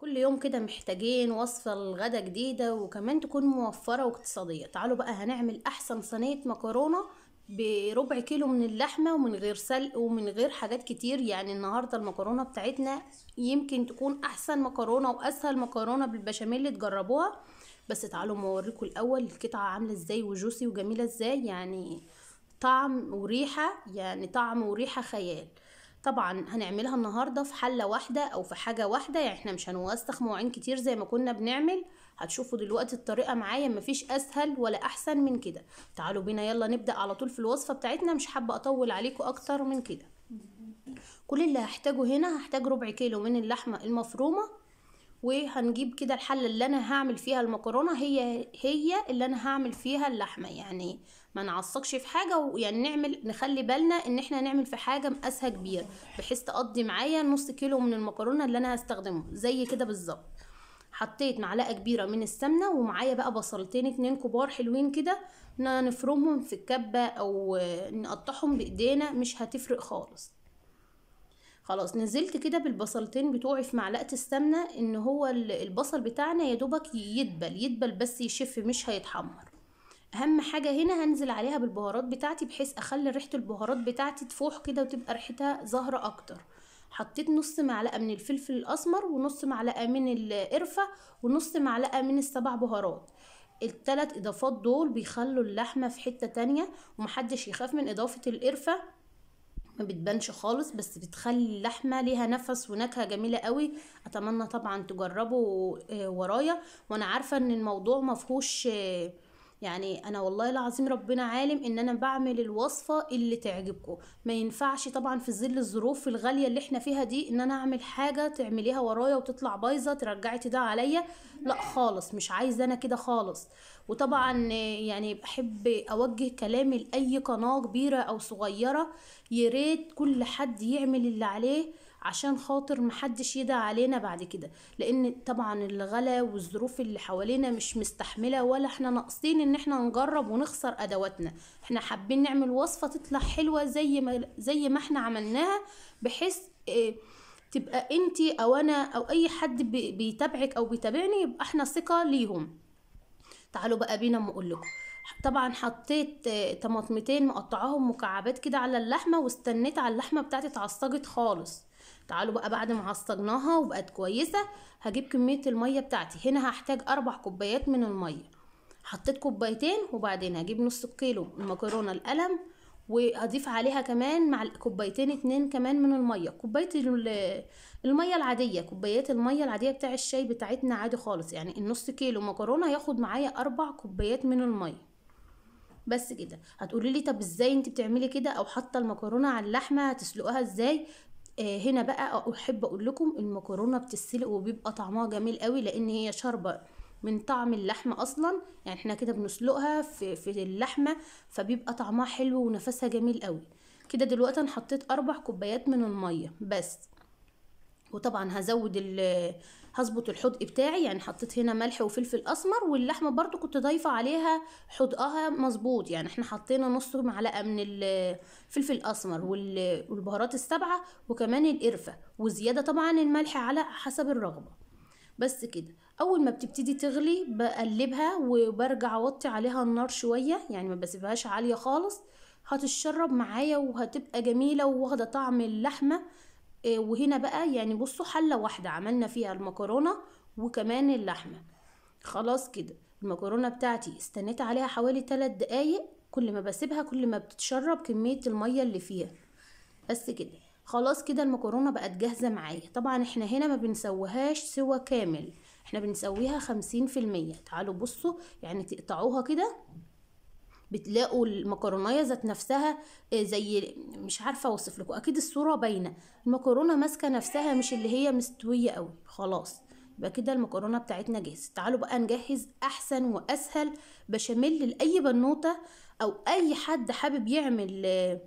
كل يوم كده محتاجين وصفة لغدا جديدة وكمان تكون موفرة واقتصادية تعالوا بقى هنعمل أحسن صينية مكرونة بربع كيلو من اللحمة ومن غير سلق ومن غير حاجات كتير يعني النهاردة المكرونة بتاعتنا يمكن تكون أحسن مكرونة وأسهل مكرونة بالبشاميل اللي تجربوها بس تعالوا موريكم الأول القطعة عاملة ازاي وجوسي وجميلة ازاي يعني طعم وريحة يعني طعم وريحة خيال طبعا هنعملها النهاردة في حلة واحدة او في حاجة واحدة يعني احنا مش هنوسخ مواعين كتير زي ما كنا بنعمل هتشوفوا دلوقتي الطريقة معايا مفيش اسهل ولا احسن من كده تعالوا بينا يلا نبدأ على طول في الوصفة بتاعتنا مش حابة اطول عليكم اكتر من كده كل اللي هحتاجه هنا هحتاج ربع كيلو من اللحمة المفرومة وهنجيب كده الحله اللي انا هعمل فيها المكرونه هي هي اللي انا هعمل فيها اللحمه يعني ما نعصقش في حاجه ويعني نعمل نخلي بالنا ان احنا نعمل في حاجه مقاسها كبير بحيث تقضي معايا نص كيلو من المكرونه اللي انا هستخدمه زي كده بالظبط حطيت معلقه كبيره من السمنه ومعايا بقى بصلتين اتنين كبار حلوين كده نفرمهم في الكبه او نقطعهم بايدينا مش هتفرق خالص خلاص نزلت كده بالبصلتين بتوعي في معلقه السمنه ان هو البصل بتاعنا يا دوبك يدبل يدبل بس يشف مش هيتحمر اهم حاجه هنا هنزل عليها بالبهارات بتاعتي بحيث اخلي ريحه البهارات بتاعتي تفوح كده وتبقى ريحتها زهره اكتر حطيت نص معلقه من الفلفل الاسمر ونص معلقه من القرفه ونص معلقه من السبع بهارات الثلاث اضافات دول بيخلوا اللحمه في حته تانية ومحدش يخاف من اضافه القرفه ما بتبانش خالص بس بتخلي اللحمه ليها نفس ونكهه جميله قوي اتمنى طبعا تجربوا آه، ورايا وانا عارفه ان الموضوع مفهوش يعني انا والله العظيم ربنا عالم ان انا بعمل الوصفه اللي تعجبكم ما ينفعش طبعا في ظل الظروف الغاليه اللي احنا فيها دي ان انا اعمل حاجه تعمليها ورايا وتطلع بايظه ترجعي ده عليا لا خالص مش عايزه انا كده خالص وطبعا يعني بحب اوجه كلامي لاي قناه كبيره او صغيره يريد كل حد يعمل اللي عليه عشان خاطر محدش يدعي علينا بعد كده لان طبعا الغلا والظروف اللي حوالينا مش مستحمله ولا احنا ناقصين ان احنا نجرب ونخسر ادواتنا احنا حابين نعمل وصفه تطلع حلوه زي ما زي ما احنا عملناها بحيث اه تبقى انت او انا او اي حد بيتابعك او بيتابعني يبقى احنا ثقه ليهم تعالوا بقى بينا اما اقول لكم طبعا حطيت طماطمتين مقطعاهم مكعبات كده على اللحمه واستنيت على اللحمه بتاعتي اتعصجت خالص تعالوا بقى بعد ما عصجناها وبقت كويسه هجيب كميه الميه بتاعتي هنا هحتاج اربع كوبايات من الميه حطيت كوبايتين وبعدين هجيب نص كيلو المكرونه القلم وهضيف عليها كمان مع كوبايتين اتنين كمان من الميه كوبايه الميه العاديه كوبايات الميه العاديه بتاع الشاي بتاعتنا عادي خالص يعني النص كيلو مكرونه هياخد معايا اربع كوبايات من الميه بس كده هتقولي لي طب ازاي انت بتعملي كده او حاطه المكرونه على اللحمه هتسلقها ازاي آه، هنا بقى احب اقول لكم المكرونه بتتسلق وبيبقى طعمها جميل قوي لان هي شاربه من طعم اللحمه اصلا يعني احنا كده بنسلقها في, في اللحمه فبيبقى طعمها حلو ونفسها جميل قوي كده دلوقتي انا حطيت اربع كوبايات من الميه بس وطبعا هزود هظبط الحدق بتاعي يعني حطيت هنا ملح وفلفل اسمر واللحمه برضو كنت ضايفه عليها حدقها مظبوط يعني احنا حطينا نص معلقه من الفلفل الاسمر والبهارات السبعه وكمان القرفه وزياده طبعا الملح على حسب الرغبه بس كده اول ما بتبتدي تغلي بقلبها وبرجع اوطي عليها النار شويه يعني ما بسيبهاش عاليه خالص هتتشرب معايا وهتبقى جميله وواخده طعم اللحمه آه، وهنا بقى يعني بصوا حله واحده عملنا فيها المكرونه وكمان اللحمه خلاص كده المكرونه بتاعتي استنيت عليها حوالي 3 دقايق كل ما بسيبها كل ما بتتشرب كميه الميه اللي فيها بس كده خلاص كده المكرونه بقت جاهزه معايا طبعا احنا هنا ما بنسويهاش سوا كامل احنا بنسويها خمسين في المية تعالوا بصوا يعني تقطعوها كده بتلاقوا المكرونيه ذات نفسها آه، زي مش عارفه اوصف لكم اكيد الصوره باينه المكرونه ماسكه نفسها مش اللي هي مستويه قوي خلاص يبقى كده المكرونه بتاعتنا جاهزه تعالوا بقى نجهز احسن واسهل بشاميل لاي بنوته او اي حد حابب يعمل آه،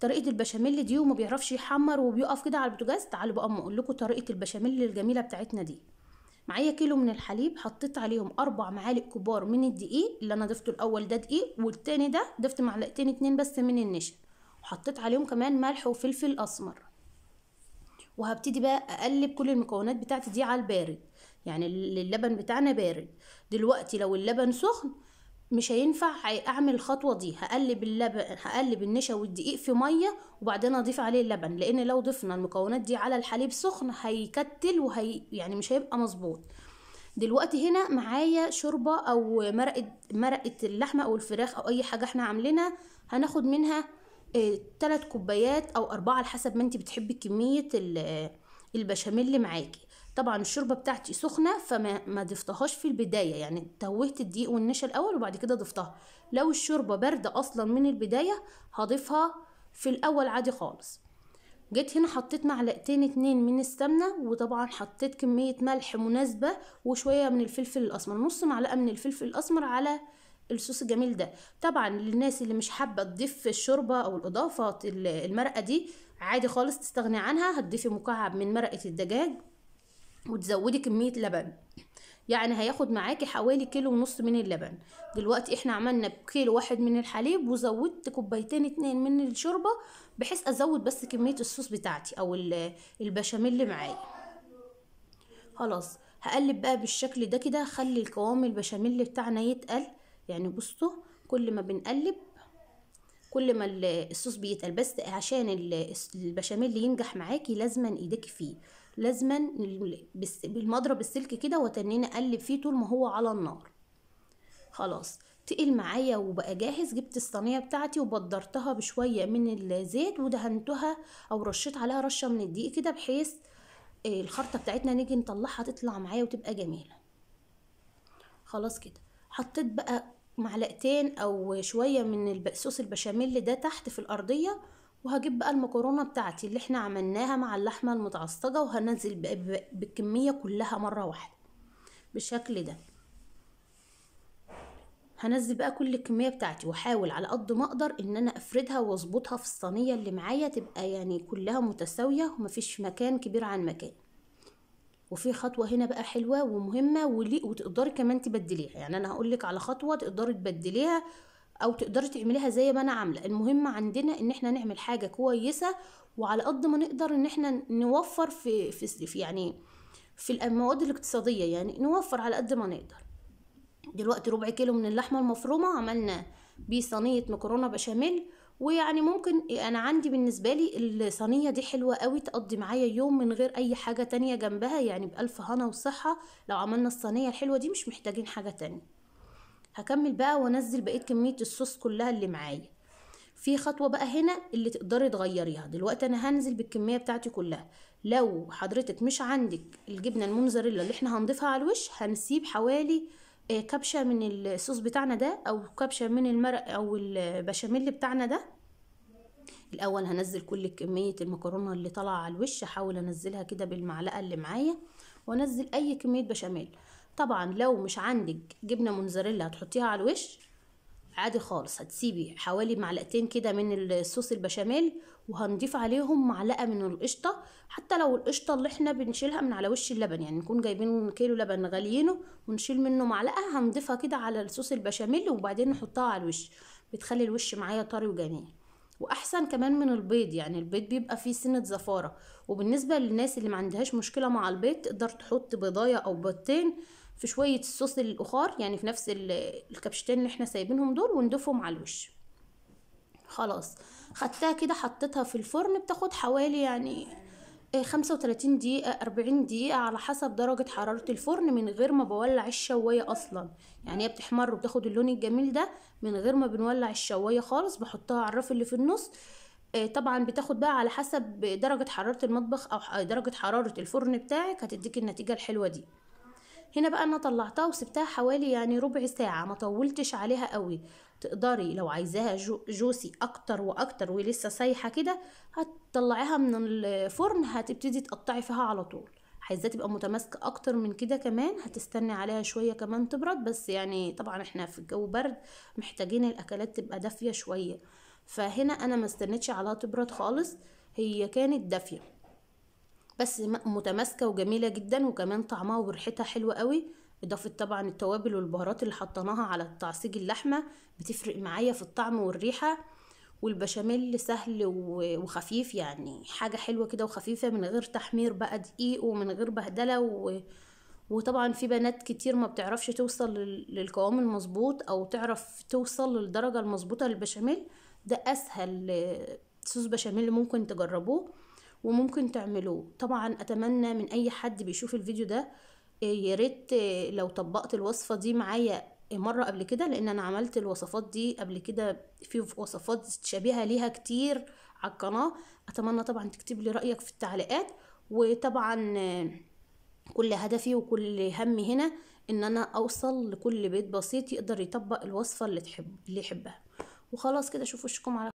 طريقه البشاميل دي وما بيعرفش يحمر وبيقف كده على البوتاجاز تعالوا بقى اقول لكم طريقه البشاميل الجميله بتاعتنا دي معايا كيلو من الحليب حطيت عليهم اربع معالق كبار من الدقيق اللي انا ضفته الاول ده دقيق والتاني ده ضفت معلقتين اتنين بس من النشا وحطيت عليهم كمان ملح وفلفل اسمر وهبتدي بقى اقلب كل المكونات بتاعتي دي على البارد يعني اللبن بتاعنا بارد دلوقتي لو اللبن سخن مش هينفع اعمل الخطوه دي هقلب اللبن هقلب النشا والدقيق في ميه وبعدين اضيف عليه اللبن لان لو ضفنا المكونات دي على الحليب سخن هيكتل وهي يعني مش هيبقى مظبوط دلوقتي هنا معايا شوربه او مرقه مرقه اللحمه او الفراخ او اي حاجه احنا عاملينها هناخد منها ثلاث آه، كوبايات او اربعه على حسب ما انت بتحبي كميه البشاميل معاكي طبعا الشوربه بتاعتي سخنه فما ما ضفتهاش في البدايه يعني توهت الدقيق والنشا الاول وبعد كده ضفتها لو الشوربه بارده اصلا من البدايه هضيفها في الاول عادي خالص جيت هنا حطيت معلقتين اتنين من السمنة وطبعا حطيت كمية ملح مناسبة وشوية من الفلفل الأسمر نص معلقة من الفلفل الأسمر على الصوص الجميل ده طبعا للناس اللي مش حابة تضيف الشوربة أو الإضافة المرقة دي عادي خالص تستغني عنها هتضيفي مكعب من مرقة الدجاج وتزودي كمية لبن يعني هياخد معاكي حوالي كيلو ونص من اللبن دلوقتي احنا عملنا بكيلو واحد من الحليب وزودت كوبايتين اتنين من الشوربة بحيث ازود بس كمية الصوص بتاعتي او البشاميل اللي معايا خلاص هقلب بقى بالشكل ده كده خلي القوام البشاميل بتاعنا يتقل يعني بصوا كل ما بنقلب كل ما الصوص بيتقل بس عشان البشاميل ينجح معاكي لازما ايديكي فيه لازما إيه، بالمضرب السلك كده وتنين اقلب فيه طول ما هو على النار خلاص تقل معايا وبقى جاهز جبت الصينيه بتاعتي وبدرتها بشويه من الزيت ودهنتها او رشيت عليها رشه من الدقيق كده بحيث آه، الخرطه بتاعتنا نيجي نطلعها تطلع معايا وتبقى جميله خلاص كده حطيت بقى معلقتين او شويه من البقسوس البشاميل ده تحت في الارضيه وهجيب بقى المكرونه بتاعتي اللي احنا عملناها مع اللحمه المتعصجه وهنزل بالكميه كلها مره واحده بالشكل ده هنزل بقى كل الكميه بتاعتي واحاول على قد ما اقدر ان انا افردها واظبطها في الصينيه اللي معايا تبقى يعني كلها متساويه ومفيش مكان كبير عن مكان وفي خطوه هنا بقى حلوه ومهمه وتقدري كمان تبدليها يعني انا هقولك على خطوه تقدري تبدليها او تقدري تعمليها زي ما انا عامله المهم عندنا ان احنا نعمل حاجه كويسه وعلى قد ما نقدر ان احنا نوفر في في يعني في المواد الاقتصاديه يعني نوفر على قد ما نقدر دلوقتي ربع كيلو من اللحمه المفرومه عملنا بيه صينيه مكرونه بشاميل ويعني ممكن انا عندي بالنسبه لي الصينيه دي حلوه قوي تقضي معايا يوم من غير اي حاجه تانية جنبها يعني بالف هنا وصحه لو عملنا الصينيه الحلوه دي مش محتاجين حاجه تانية هكمل بقى وانزل بقيه كميه الصوص كلها اللي معايا في خطوه بقى هنا اللي تقدري تغيريها دلوقتي انا هنزل بالكميه بتاعتي كلها لو حضرتك مش عندك الجبنه الموزاريلا اللي احنا هنضيفها على الوش هنسيب حوالي آه، كبشه من الصوص بتاعنا ده او كبشه من المرق او البشاميل بتاعنا ده الاول هنزل كل كميه المكرونه اللي طالعه على الوش احاول انزلها كده بالمعلقه اللي معايا وانزل اي كميه بشاميل طبعا لو مش عندك جبنه موتزاريلا هتحطيها على الوش عادي خالص هتسيبي حوالي معلقتين كده من الصوص البشاميل وهنضيف عليهم معلقه من القشطه حتى لو القشطه اللي احنا بنشيلها من على وش اللبن يعني نكون جايبين كيلو لبن غاليينه ونشيل منه معلقه هنضيفها كده على الصوص البشاميل وبعدين نحطها على الوش بتخلي الوش معايا طري وجميل واحسن كمان من البيض يعني البيض بيبقى فيه سنه زفاره وبالنسبه للناس اللي ما عندهاش مشكله مع البيض تقدر تحط بيضايه او بيضتين في شويه الصوص البخار يعني في نفس الكبشتين اللي احنا سايبينهم دول ونضيفهم على الوش خلاص خدتها كده حطيتها في الفرن بتاخد حوالي يعني آه، خمسة وتلاتين دقيقة أربعين دقيقة على حسب درجة حرارة الفرن من غير ما بولع الشواية أصلا يعني هي بتحمر وبتاخد اللون الجميل ده من غير ما بنولع الشواية خالص بحطها على الرف اللي في النص آه، طبعا بتاخد بقى على حسب درجة حرارة المطبخ أو درجة حرارة الفرن بتاعك هتديك النتيجة الحلوة دي هنا بقى انا طلعتها وسبتها حوالي يعني ربع ساعه ما طولتش عليها قوي تقدري لو عايزاها جوسي اكتر واكتر ولسه سايحه كده هتطلعيها من الفرن هتبتدي تقطعي فيها على طول عايزاها تبقى متماسكه اكتر من كده كمان هتستني عليها شويه كمان تبرد بس يعني طبعا احنا في الجو برد محتاجين الاكلات تبقى دافيه شويه فهنا انا ما استنيتش عليها تبرد خالص هي كانت دافيه بس متماسكه وجميله جدا وكمان طعمها وريحتها حلوه قوي اضافه طبعا التوابل والبهارات اللي حطيناها على تعصيج اللحمه بتفرق معايا في الطعم والريحه والبشاميل سهل وخفيف يعني حاجه حلوه كده وخفيفه من غير تحمير بقى دقيق ومن غير بهدله و... وطبعا في بنات كتير ما بتعرفش توصل للقوام المظبوط او تعرف توصل للدرجه المظبوطه للبشاميل ده اسهل آه، صوص بشاميل ممكن تجربوه وممكن تعملوه طبعا اتمنى من اي حد بيشوف الفيديو ده آه، يا ريت آه، لو طبقت الوصفه دي معايا مره قبل كده لان انا عملت الوصفات دي قبل كده في وصفات شبيهه ليها كتير على القناه اتمنى طبعا تكتب لي رايك في التعليقات وطبعا آه، كل هدفي وكل همي هنا ان انا اوصل لكل بيت بسيط يقدر يطبق الوصفه اللي تحب اللي يحبها وخلاص كده اشوف وشكم على